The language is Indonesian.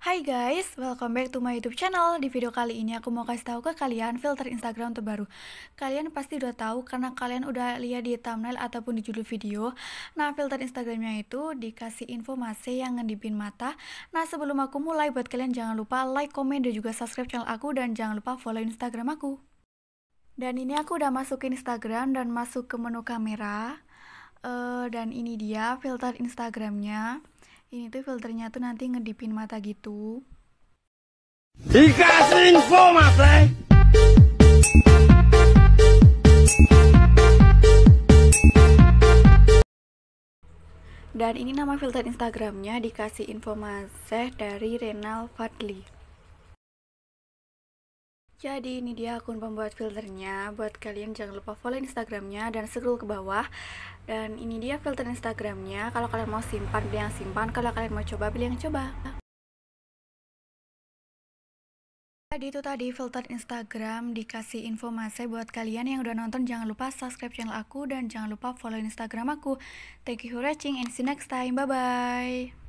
Hai guys, welcome back to my YouTube channel. Di video kali ini aku mau kasih tahu ke kalian filter Instagram terbaru. Kalian pasti udah tahu karena kalian udah lihat di thumbnail ataupun di judul video. Nah, filter Instagramnya itu dikasih informasi yang ngedipin mata. Nah, sebelum aku mulai buat kalian jangan lupa like, komen dan juga subscribe channel aku dan jangan lupa follow Instagram aku. Dan ini aku udah masukin Instagram dan masuk ke menu kamera. Uh, dan ini dia filter Instagramnya. Ini tuh filternya tuh nanti ngedipin mata gitu. Dikasih info, Mas Leh. Dan ini nama filter Instagramnya dikasih informasi dari Renal Fadli. Jadi ini dia akun pembuat filternya Buat kalian jangan lupa follow instagramnya dan scroll ke bawah Dan ini dia filter instagramnya Kalau kalian mau simpan, beli yang simpan Kalau kalian mau coba, beli yang coba Jadi itu tadi filter Instagram dikasih informasi buat kalian yang udah nonton jangan lupa subscribe channel aku dan jangan lupa follow Instagram aku. Thank you for watching and see you next time. Bye bye.